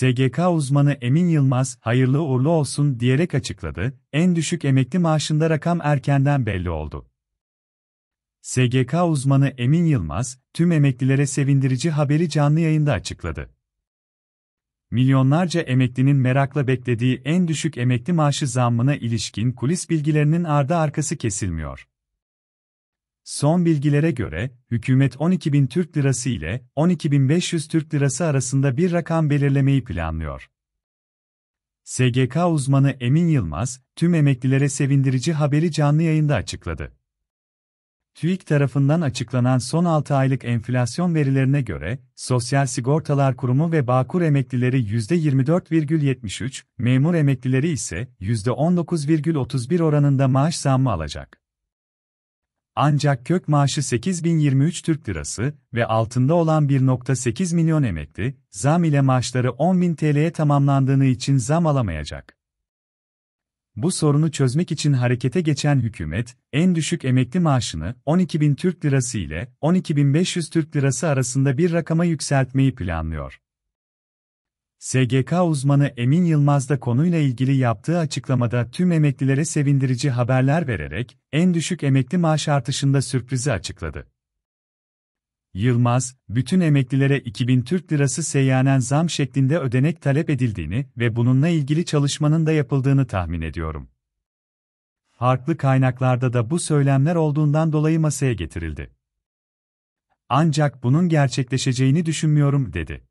SGK uzmanı Emin Yılmaz, hayırlı uğurlu olsun diyerek açıkladı, en düşük emekli maaşında rakam erkenden belli oldu. SGK uzmanı Emin Yılmaz, tüm emeklilere sevindirici haberi canlı yayında açıkladı. Milyonlarca emeklinin merakla beklediği en düşük emekli maaşı zammına ilişkin kulis bilgilerinin ardı arkası kesilmiyor. Son bilgilere göre, hükümet 12 bin Türk Lirası ile 12 bin 500 Türk Lirası arasında bir rakam belirlemeyi planlıyor. SGK uzmanı Emin Yılmaz, tüm emeklilere sevindirici haberi canlı yayında açıkladı. TÜİK tarafından açıklanan son 6 aylık enflasyon verilerine göre, Sosyal Sigortalar Kurumu ve Bağkur emeklileri %24,73, memur emeklileri ise %19,31 oranında maaş zammı alacak. Ancak kök maaşı 8023 Türk Lirası ve altında olan 1.8 milyon emekli, zam ile maaşları 10.000 TL'ye tamamlandığını için zam alamayacak. Bu sorunu çözmek için harekete geçen hükümet, en düşük emekli maaşını 12.000 Türk Lirası ile 12.500 Türk Lirası arasında bir rakama yükseltmeyi planlıyor. SGK uzmanı Emin Yılmaz da konuyla ilgili yaptığı açıklamada tüm emeklilere sevindirici haberler vererek en düşük emekli maaş artışında sürprizi açıkladı. Yılmaz, bütün emeklilere 2000 Türk Lirası seyyanen zam şeklinde ödenek talep edildiğini ve bununla ilgili çalışmanın da yapıldığını tahmin ediyorum. Farklı kaynaklarda da bu söylemler olduğundan dolayı masaya getirildi. Ancak bunun gerçekleşeceğini düşünmüyorum dedi.